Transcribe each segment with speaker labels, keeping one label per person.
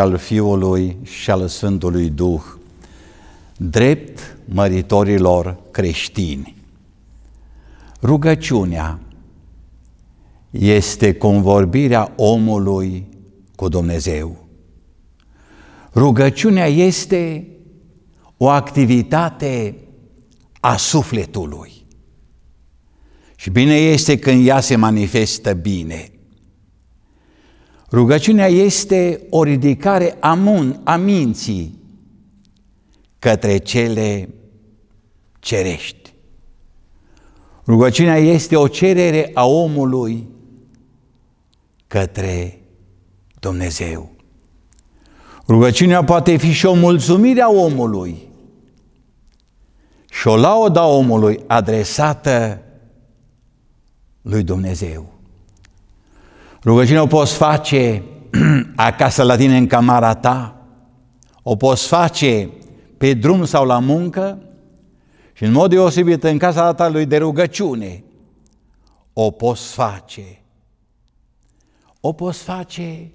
Speaker 1: al Fiului și al Sfântului Duh, drept măritorilor creștini. Rugăciunea este convorbirea omului cu Dumnezeu. Rugăciunea este o activitate a sufletului. Și bine este când ea se manifestă bine. Rugăciunea este o ridicare a, mun, a minții către cele cerești. Rugăciunea este o cerere a omului către Dumnezeu. Rugăciunea poate fi și o mulțumire a omului și o a omului adresată lui Dumnezeu. Rugăciunea o poți face acasă la tine în camara ta, o poți face pe drum sau la muncă și în mod deosebit în casa ta lui de rugăciune o poți face. O poți face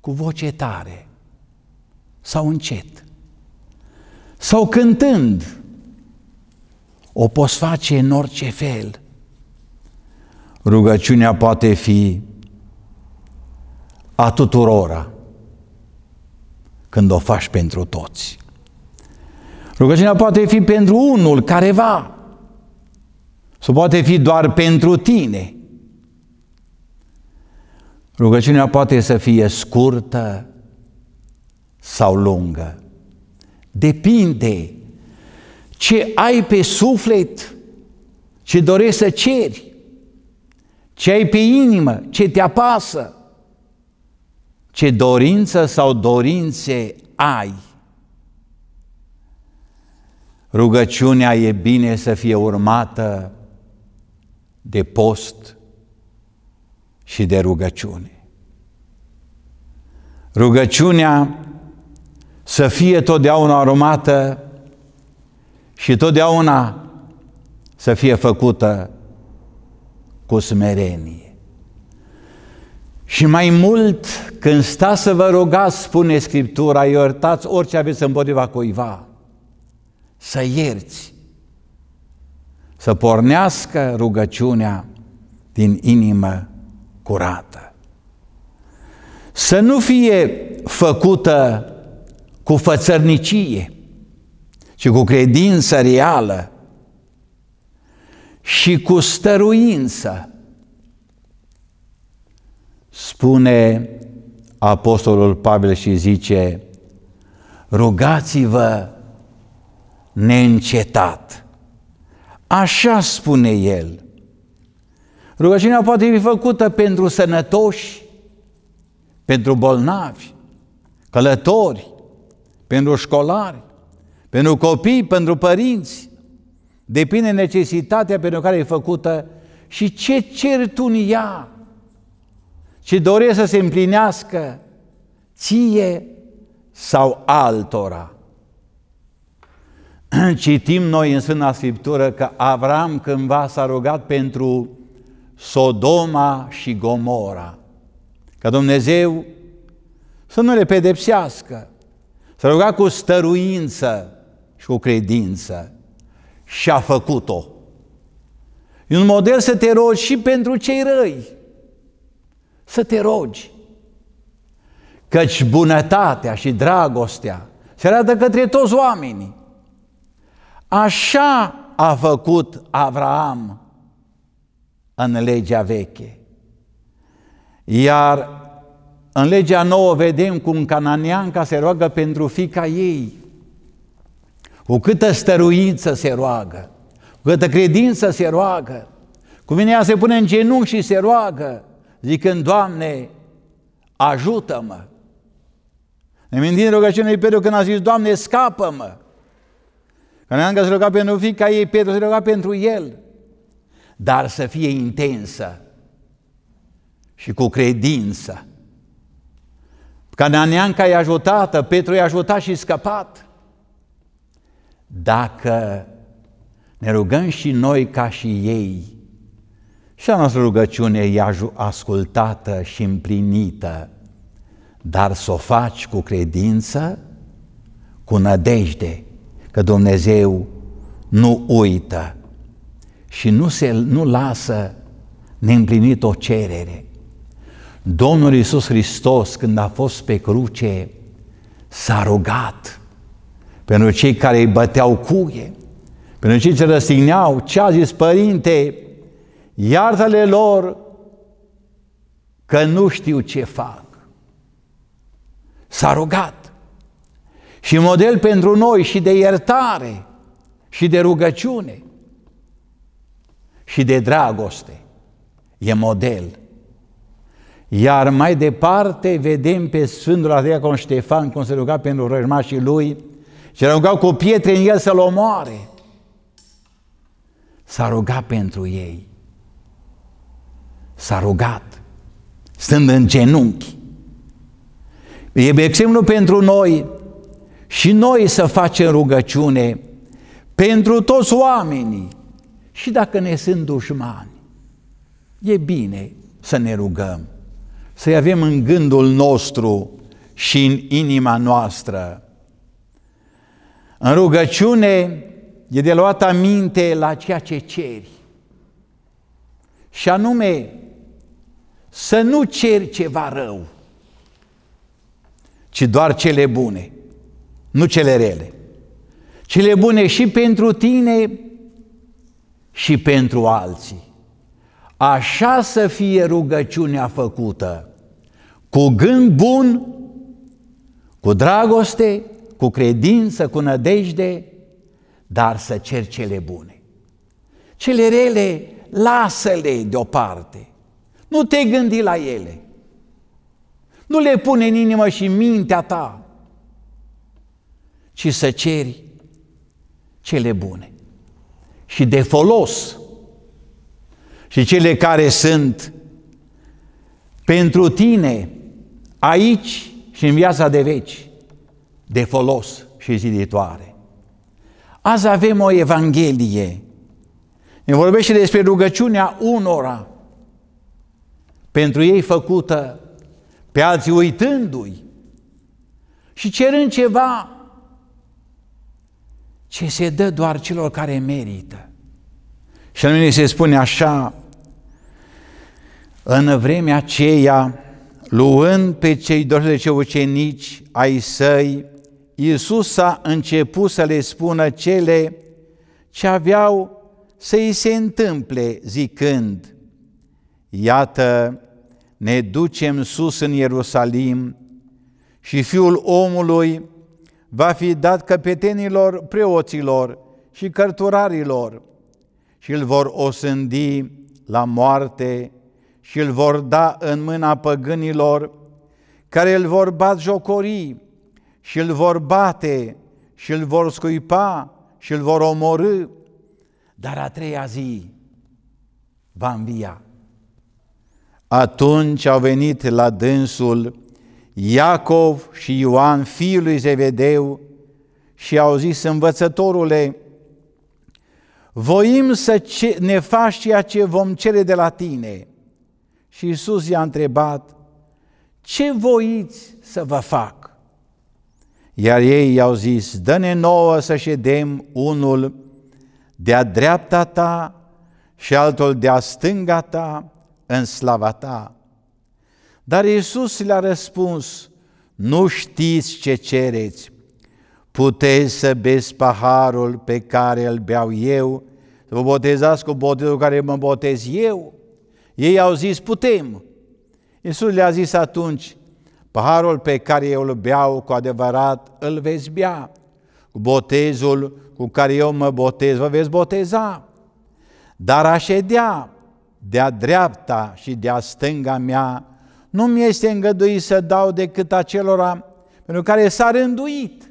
Speaker 1: cu voce tare sau încet sau cântând. O poți face în orice fel – Rugăciunea poate fi a tuturora când o faci pentru toți. Rugăciunea poate fi pentru unul, careva, sau poate fi doar pentru tine. Rugăciunea poate să fie scurtă sau lungă. Depinde ce ai pe suflet, ce dorești să ceri ce ai pe inimă, ce te apasă, ce dorință sau dorințe ai. Rugăciunea e bine să fie urmată de post și de rugăciune. Rugăciunea să fie totdeauna urmată și totdeauna să fie făcută cu smerenie. Și mai mult, când sta să vă rugați, spune Scriptura, iertați orice aveți împotriva cuiva, să ierți, să pornească rugăciunea din inimă curată. Să nu fie făcută cu fățărnicie, ci cu credință reală, și cu stăruință. Spune Apostolul Pavel și zice, rugați-vă neîncetat. Așa spune el. Rugăciunea poate fi făcută pentru sănătoși, pentru bolnavi, călători, pentru școlari, pentru copii, pentru părinți, Depinde necesitatea pentru care e făcută și ce ceri tu în ea. Ce dorești să se împlinească ție sau altora. Citim noi în Sfânta Scriptură că Avram cândva s-a rugat pentru Sodoma și Gomora, că Dumnezeu să nu le pedepsească, s-a rugat cu stăruință și cu credință și a făcut-o. E un model să te rogi și pentru cei răi. Să te rogi. Căci bunătatea și dragostea se arată către toți oamenii. Așa a făcut Avraam în legea veche. Iar în legea nouă vedem cum cananeanca se roagă pentru fica ei cu câtă stăruință se roagă, cu câtă credință se roagă, cu mine ea se pune în genunchi și se roagă, zicând, Doamne, ajută-mă. Ne mintim rugăciunea lui Petru când a zis, Doamne, scapă-mă. ne-am găsit rugat pentru fica ei, Petru se ruga pentru el. Dar să fie intensă și cu credință. i-a ajutată, Petru i-a ajutat și scăpat dacă ne rugăm și noi ca și ei, și a noastră rugăciune e ascultată și împlinită, dar să o faci cu credință, cu nădejde, că Dumnezeu nu uită și nu, se, nu lasă neîmplinit o cerere. Domnul Iisus Hristos, când a fost pe cruce, s-a rugat pentru cei care îi băteau cuie, pentru cei ce răstigneau, ce a zis Părinte, iartă-le lor că nu știu ce fac. S-a rugat și model pentru noi și de iertare și de rugăciune și de dragoste. E model. Iar mai departe vedem pe Sfântul Adria Ștefan cum se ruga pentru rășmașii lui și rugau cu pietre în el să-l omoare. S-a rugat pentru ei. S-a rugat, stând în genunchi. E exemplu pentru noi și noi să facem rugăciune pentru toți oamenii și dacă ne sunt dușmani. E bine să ne rugăm, să-i avem în gândul nostru și în inima noastră în rugăciune e de luat aminte la ceea ce ceri. Și anume, să nu ceri ceva rău, ci doar cele bune, nu cele rele. Cele bune și pentru tine și pentru alții. Așa să fie rugăciunea făcută, cu gând bun, cu dragoste cu credință, cu nădejde, dar să cer cele bune. Cele rele, lasă-le deoparte. Nu te gândi la ele. Nu le pune în inimă și în mintea ta, ci să ceri cele bune și de folos și cele care sunt pentru tine aici și în viața de veci de folos și ziditoare. Azi avem o Evanghelie. Ne vorbește despre rugăciunea unora, pentru ei făcută, pe alții uitându-i și cerând ceva ce se dă doar celor care merită. Și anume se spune așa, în vremea aceea, luând pe cei 12 ucenici ai săi, Iisus a început să le spună cele ce aveau să îi se întâmple, zicând, Iată, ne ducem sus în Ierusalim și Fiul omului va fi dat căpetenilor preoților și cărturarilor și îl vor osândi la moarte și îl vor da în mâna păgânilor care îl vor bat jocorii și îl vor bate și îl vor scuipa și îl vor omorâ, dar a treia zi va învia. Atunci au venit la dânsul Iacov și Ioan, fiul lui Zevedeu, și au zis, învățătorule, voim să ne faci ceea ce vom cere de la tine. Și Iisus i-a întrebat, ce voiți să vă fac? Iar ei i-au zis, dă-ne nouă să ședem unul de-a dreapta ta și altul de-a stânga ta în slava ta. Dar Iisus le-a răspuns, nu știți ce cereți, puteți să beți paharul pe care îl beau eu, să vă botezați cu botezul care mă botez eu? Ei au zis, putem. Iisus le-a zis atunci, Paharul pe care eu îl beau cu adevărat îl veți bea. botezul cu care eu mă botez vă veți boteza. Dar aședea de-a dreapta și de-a stânga mea nu mi este îngăduit să dau decât acelora pentru care s-a rânduit.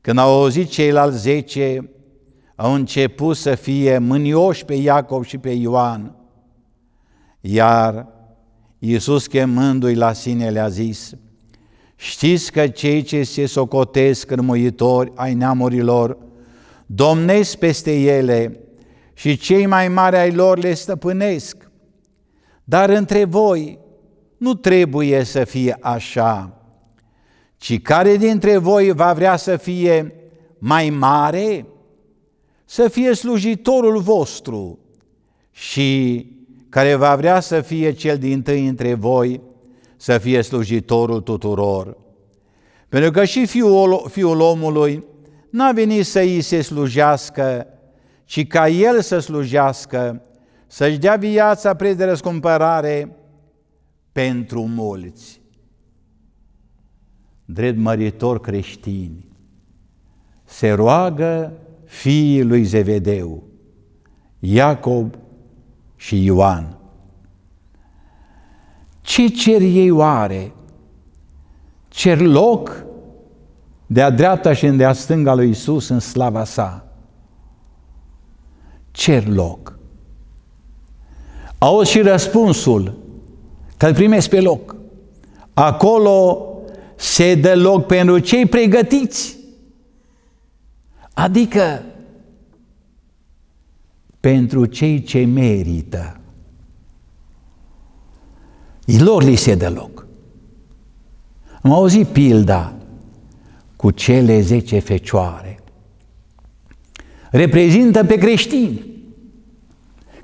Speaker 1: Când au auzit ceilalți zece, au început să fie mânioși pe Iacov și pe Ioan, iar Iisus chemându-i la sine le-a zis, Știți că cei ce se socotesc înmuitori ai neamurilor domnesc peste ele și cei mai mari ai lor le stăpânesc. Dar între voi nu trebuie să fie așa, ci care dintre voi va vrea să fie mai mare? Să fie slujitorul vostru și care va vrea să fie cel din tâi între voi, să fie slujitorul tuturor. Pentru că și fiul, fiul omului n-a venit să îi se slujească, ci ca el să slujească, să-și dea viața preț de răscumpărare pentru mulți. Drept măritor creștini, se roagă fiii lui Zevedeu, Iacob și Ioan. Ce cer ei oare? Cer loc de-a dreapta și de-a stânga lui Isus în slava sa. Cer loc. Auzi și răspunsul, că îl primești pe loc. Acolo se dă loc pentru cei pregătiți. Adică pentru cei ce merită. Lor li se dă loc. Am auzit pilda cu cele zece fecioare. Reprezintă pe creștini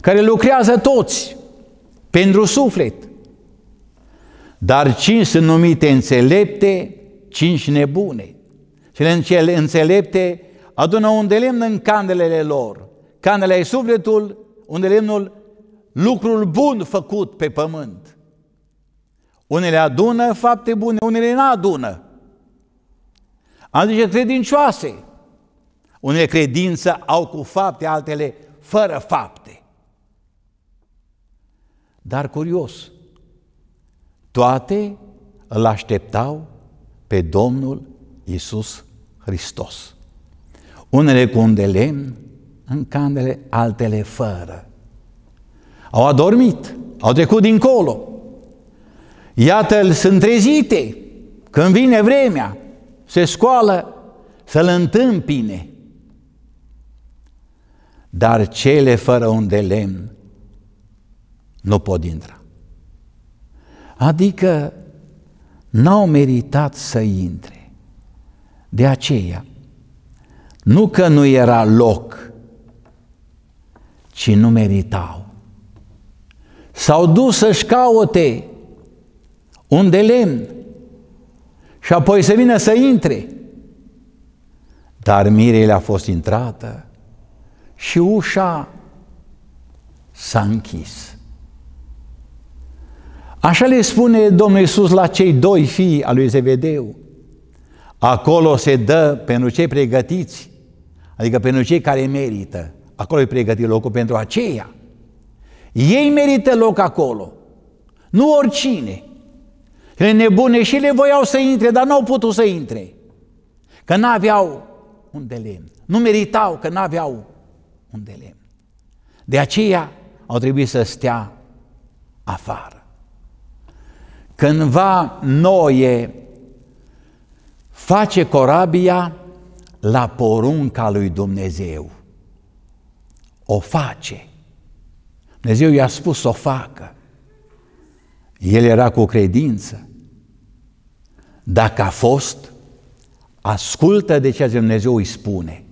Speaker 1: care lucrează toți pentru suflet. Dar cinci sunt numite înțelepte, cinci nebune. Și înțelepte adună un de lemn în candelele lor canele ai sufletul, unde lemnul lucrul bun făcut pe pământ. Unele adună fapte bune, unele nu adună. Am zis credincioase. Unele credință au cu fapte, altele fără fapte. Dar curios, toate îl așteptau pe Domnul Isus Hristos. Unele cu un de lemn, în candele, altele fără. Au adormit, au trecut dincolo. Iată-l, sunt trezite. Când vine vremea, se scoală să-l întâmpine. Dar cele fără un de lemn nu pot intra. Adică n-au meritat să intre. De aceea, nu că nu era loc, și nu meritau. S-au dus să-și caute un de lemn și apoi să vină să intre. Dar mirele a fost intrată și ușa s-a închis. Așa le spune Domnul Iisus la cei doi fii al lui Zevedeu, Acolo se dă pentru cei pregătiți, adică pentru cei care merită. Acolo e pregătit locul pentru aceia. Ei merită loc acolo, nu oricine. Le nebune și le voiau să intre, dar n-au putut să intre. Că n-aveau un de lemn. Nu meritau că n-aveau un de lemn. De aceea au trebuit să stea afară. Cândva Noe face corabia la porunca lui Dumnezeu o face. Dumnezeu i-a spus să o facă. El era cu credință. Dacă a fost, ascultă de ceea ce Dumnezeu îi spune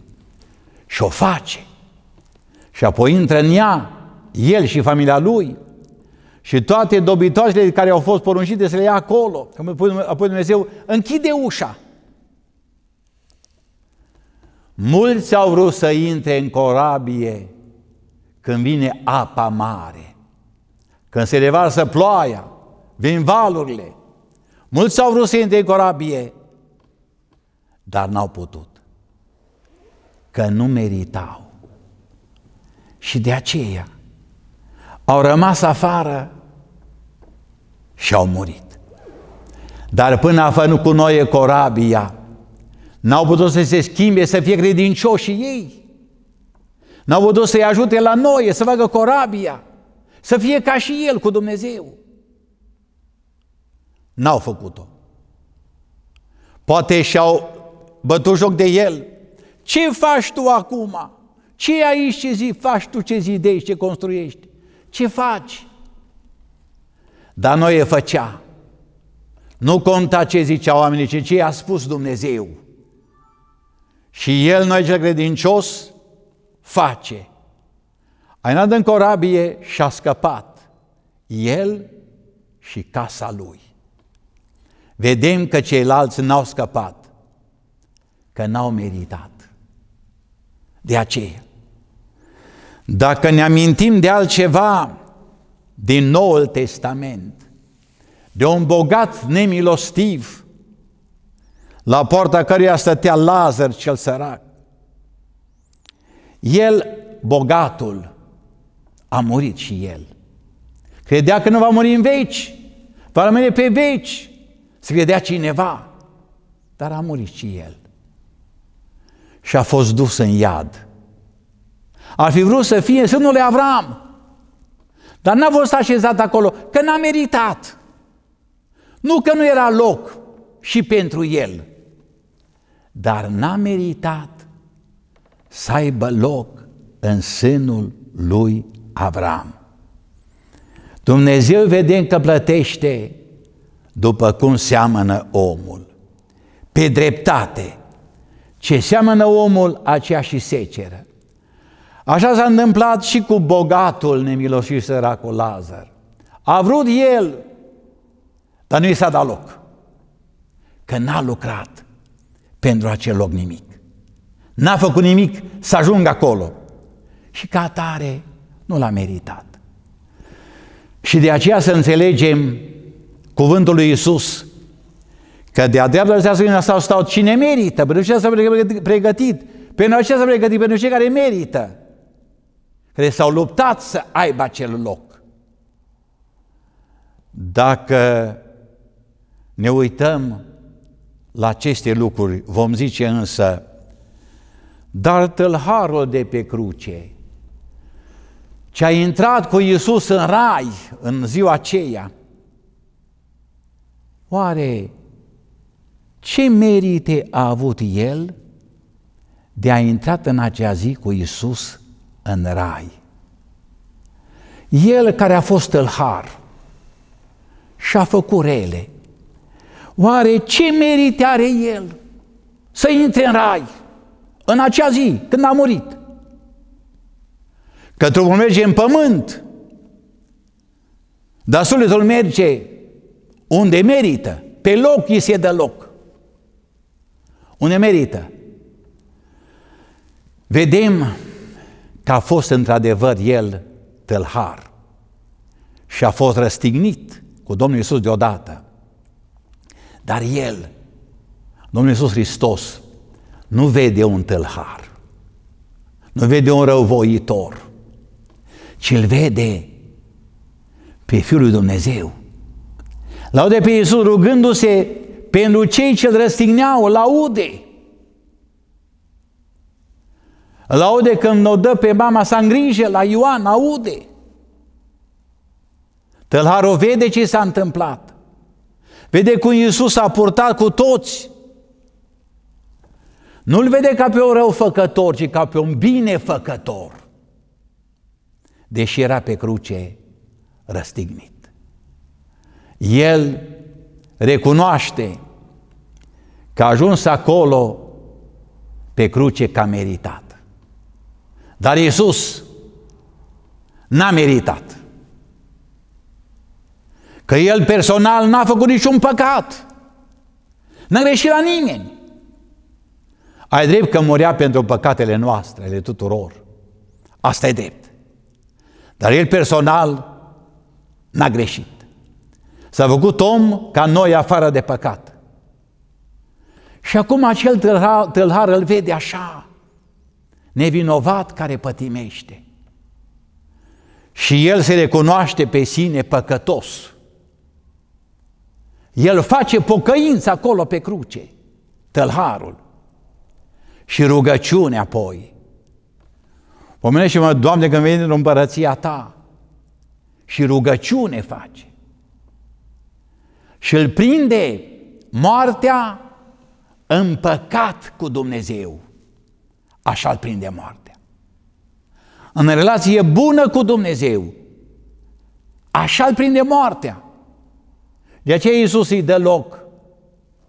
Speaker 1: și o face. Și apoi intră în ea, el și familia lui, și toate dobitoacele care au fost poruncite să le ia acolo. Apoi Dumnezeu închide ușa. Mulți au vrut să intre în corabie când vine apa mare, când se revarsă ploaia, vin valurile. Mulți au vrut să intre în corabie, dar n-au putut, că nu meritau. Și de aceea au rămas afară și au murit. Dar până a făcut cu noi corabia, n-au putut să se schimbe, să fie credincioși ei. N-au dus să-i ajute la noi, să facă corabia, să fie ca și el cu Dumnezeu. N-au făcut-o. Poate și-au bătut joc de el. Ce faci tu acum? Ce aici, ce zi faci tu, ce zidei, ce construiești? Ce faci? Dar noi e făcea. Nu conta ce zicea oamenii, ci ce i-a spus Dumnezeu. Și el, noi cel credincios, face. A intrat în corabie și a scăpat, el și casa lui. Vedem că ceilalți n-au scăpat, că n-au meritat. De aceea, dacă ne amintim de altceva din Noul Testament, de un bogat nemilostiv, la poarta căruia stătea Lazar cel sărac, el, bogatul, a murit și el. Credea că nu va muri în veci, va rămâne pe veci, se credea cineva, dar a murit și el. Și a fost dus în iad. Ar fi vrut să fie în sânul lui Avram, dar n-a fost așezat acolo, că n-a meritat. Nu că nu era loc și pentru el, dar n-a meritat să aibă loc în sânul lui Avram. Dumnezeu vedem că plătește după cum seamănă omul, pe dreptate. Ce seamănă omul, aceea și seceră. Așa s-a întâmplat și cu bogatul nemiloșit săracul Lazar. A vrut el, dar nu i s-a dat loc, că n-a lucrat pentru acel loc nimic. N-a făcut nimic să ajungă acolo. Și ca atare nu l-a meritat. Și de aceea să înțelegem cuvântul lui Isus că de-a dreapta să stau, stau cine merită, pentru ce s-a pregătit, pentru ce s-a pregătit, pentru cei care merită, care s-au luptat să aibă acel loc. Dacă ne uităm la aceste lucruri, vom zice însă dar tâlharul de pe cruce, ce a intrat cu Iisus în rai în ziua aceea, oare ce merite a avut el de a intrat în acea zi cu Iisus în rai? El care a fost tâlhar și-a făcut rele, oare ce merite are el să intre în rai? în acea zi când a murit. Că trupul merge în pământ, dar sufletul merge unde merită, pe loc îi se dă loc. Unde merită. Vedem că a fost într-adevăr el tâlhar și a fost răstignit cu Domnul Iisus deodată. Dar el, Domnul Iisus Hristos, nu vede un tâlhar, nu vede un răuvoitor, ci îl vede pe Fiul lui Dumnezeu. Laude pe Iisus rugându-se pentru cei ce îl răstigneau, laude. Laude când o dă pe mama sa în grijă, la Ioan, aude. Tălharul vede ce s-a întâmplat. Vede cum Iisus a purtat cu toți nu-l vede ca pe un răufăcător, ci ca pe un binefăcător. Deși era pe cruce răstignit. El recunoaște că a ajuns acolo pe cruce ca meritat. Dar Iisus n-a meritat. Că El personal n-a făcut niciun păcat. N-a greșit la nimeni. Ai drept că murea pentru păcatele noastre, ale tuturor. Asta e drept. Dar el personal n-a greșit. S-a făcut om ca noi afară de păcat. Și acum acel tâlhar, tâlhar îl vede așa, nevinovat care pătimește. Și el se recunoaște pe sine păcătos. El face pocăință acolo pe cruce, tălharul și rugăciune apoi. Pomenește-mă, Doamne, când vine în împărăția Ta și rugăciune face. Și îl prinde moartea în păcat cu Dumnezeu. Așa îl prinde moartea. În relație bună cu Dumnezeu. Așa îl prinde moartea. De aceea Iisus îi dă loc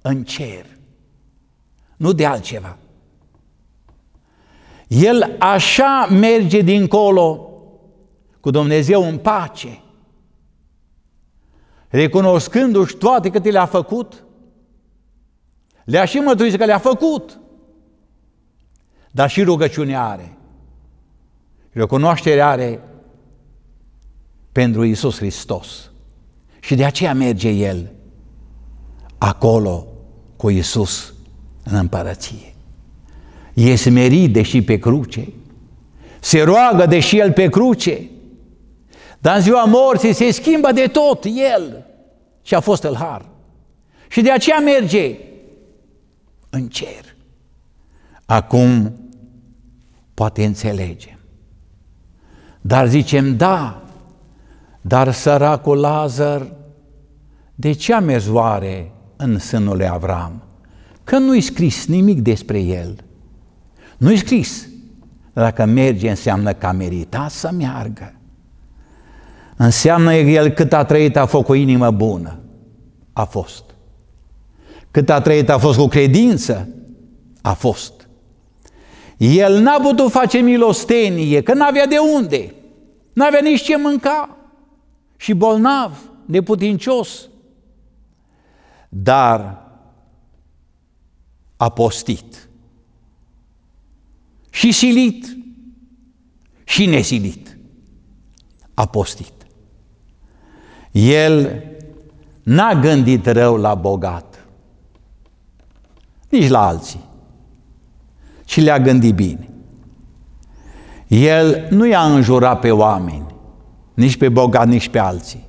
Speaker 1: în cer. Nu de altceva. El așa merge dincolo cu Dumnezeu în pace, recunoscându-și toate câte le-a făcut, le-a și mărturisit că le-a făcut, dar și rugăciune are, recunoaștere are pentru Isus Hristos. Și de aceea merge El acolo cu Isus în împărăție e smerit deși pe cruce, se roagă deși el pe cruce, dar în ziua morții se schimbă de tot el și a fost har. Și de aceea merge în cer. Acum poate înțelege. Dar zicem, da, dar săracul Lazar, de ce a mers în sânul lui Avram? Că nu-i scris nimic despre el – nu-i scris. Dacă merge, înseamnă că a meritat să meargă. Înseamnă el cât a trăit, a făcut o inimă bună. A fost. Cât a trăit, a fost cu credință. A fost. El n-a putut face milostenie, că n-avea de unde. N-avea nici ce mânca. Și bolnav, neputincios. Dar a postit și silit și nesilit a postit. El n-a gândit rău la bogat, nici la alții, ci le-a gândit bine. El nu i-a înjurat pe oameni, nici pe bogat, nici pe alții.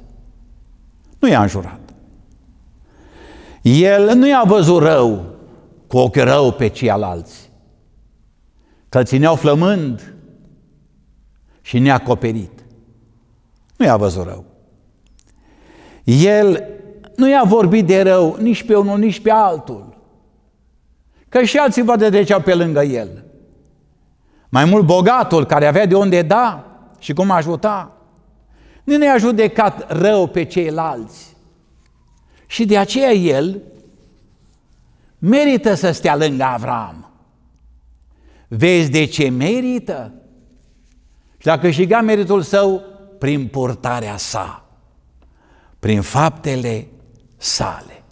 Speaker 1: Nu i-a înjurat. El nu i-a văzut rău cu ochi rău pe ceilalți, că țineau flămând și neacoperit. Nu i-a văzut rău. El nu i-a vorbit de rău nici pe unul, nici pe altul. Că și alții vă treceau pe lângă el. Mai mult bogatul care avea de unde da și cum ajuta. Nu ne-a judecat rău pe ceilalți. Și de aceea el merită să stea lângă Avram. Vezi de ce merită? Și a câștigat meritul său prin purtarea sa, prin faptele sale.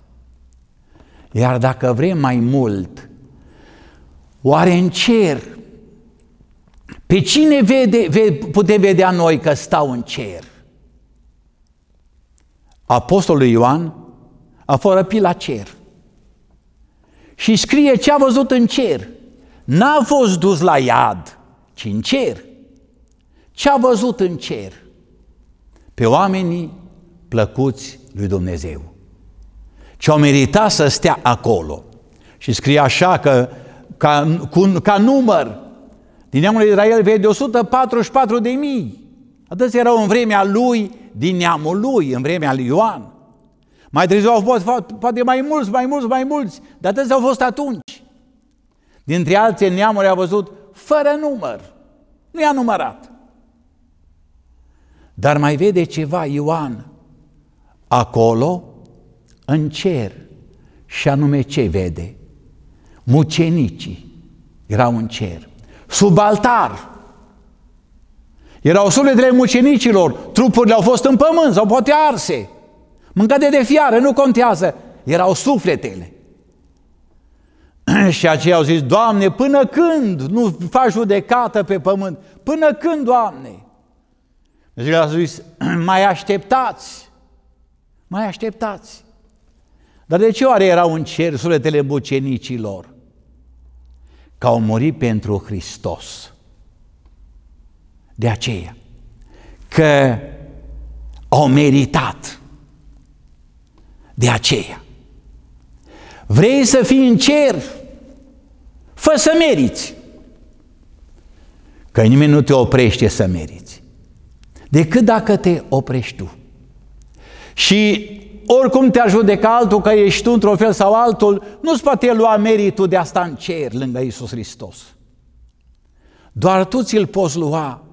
Speaker 1: Iar dacă vrem mai mult, oare în cer, pe cine vede, putem vedea noi că stau în cer? Apostolul Ioan a fost răpit la cer și scrie ce a văzut în cer – n-a fost dus la iad, ci în cer. Ce a văzut în cer? Pe oamenii plăcuți lui Dumnezeu. Ce au meritat să stea acolo. Și scrie așa că ca, cu, ca număr, din neamul Israel vede 144 de mii. Atâți erau în vremea lui, din neamul lui, în vremea lui Ioan. Mai târziu au fost poate mai mulți, mai mulți, mai mulți, dar atâți au fost atunci. Dintre alții neamuri a văzut fără număr. Nu i-a numărat. Dar mai vede ceva Ioan acolo în cer și anume ce vede? Mucenicii erau în cer. Sub altar erau sufletele mucenicilor, trupurile au fost în pământ sau poate arse, mâncate de fiară, nu contează, erau sufletele. și aceia au zis, Doamne, până când nu faci judecată pe pământ? Până când, Doamne? le a zis, mai așteptați, mai așteptați. Dar de ce oare erau în cer sufletele bucenicilor? Că au murit pentru Hristos. De aceea, că au meritat. De aceea. Vrei să fii în cer? fă să meriți. Că nimeni nu te oprește să meriți. Decât dacă te oprești tu. Și oricum te-a judeca altul că ești tu într-un fel sau altul, nu-ți poate lua meritul de asta în cer lângă Isus Hristos. Doar tu ți-l poți lua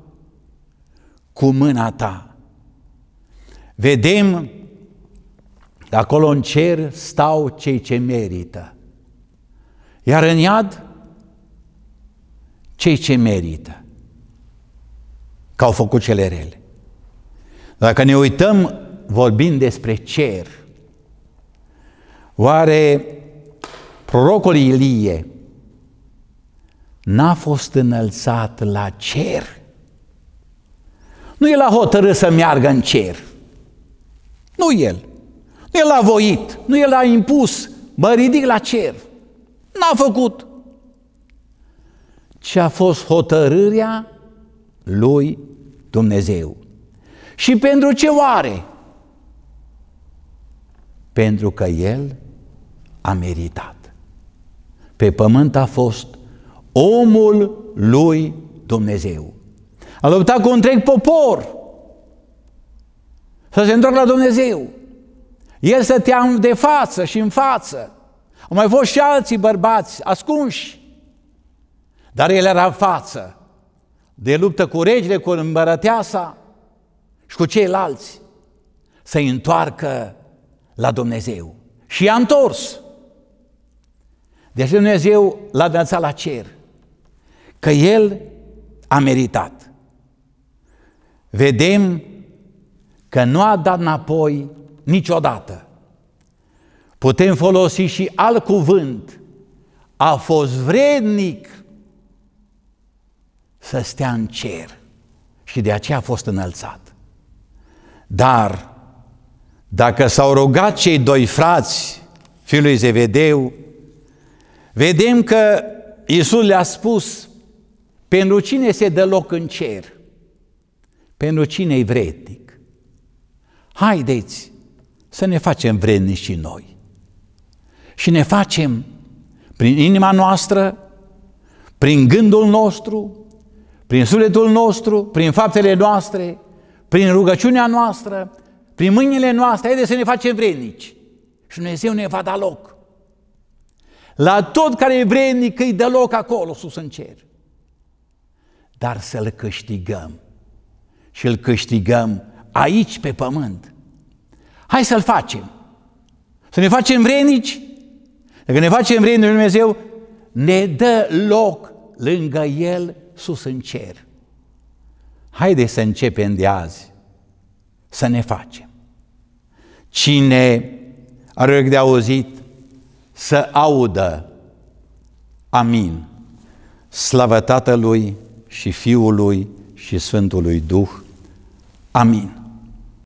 Speaker 1: cu mâna ta. Vedem că acolo în cer stau cei ce merită. Iar în iad cei ce merită că au făcut cele rele. Dacă ne uităm vorbind despre cer, oare prorocul Ilie n-a fost înălțat la cer? Nu el a hotărât să meargă în cer. Nu el. Nu el a voit, nu el a impus, mă ridic la cer. N-a făcut. Ce a fost hotărârea lui Dumnezeu. Și pentru ce oare? Pentru că el a meritat. Pe pământ a fost omul lui Dumnezeu. A luptat cu întreg popor să se întoarcă la Dumnezeu. El te de față și în față. Au mai fost și alții bărbați ascunși dar el era în față de luptă cu regele, cu îmbărăteasa și cu ceilalți să-i întoarcă la Dumnezeu. Și i-a întors. Deci Dumnezeu l-a dansat la cer, că el a meritat. Vedem că nu a dat înapoi niciodată. Putem folosi și alt cuvânt. A fost vrednic să stea în cer și de aceea a fost înălțat. Dar dacă s-au rugat cei doi frați, fiul lui Zevedeu, vedem că Iisus le-a spus, pentru cine se dă loc în cer? Pentru cine e vrednic? Haideți să ne facem vrednici și noi. Și ne facem prin inima noastră, prin gândul nostru, prin sufletul nostru, prin faptele noastre, prin rugăciunea noastră, prin mâinile noastre, haideți să ne facem vrednici. Și Dumnezeu ne va da loc. La tot care e vrednic îi dă loc acolo, sus în cer. Dar să-L câștigăm. Și îl câștigăm aici, pe pământ. Hai să-L facem. Să ne facem vrednici. Dacă ne facem vrednici Dumnezeu, ne dă loc lângă El sus în cer. Haideți să începem de azi să ne facem. Cine are de auzit să audă. Amin. Slavă Tatălui și Fiului și Sfântului Duh. Amin.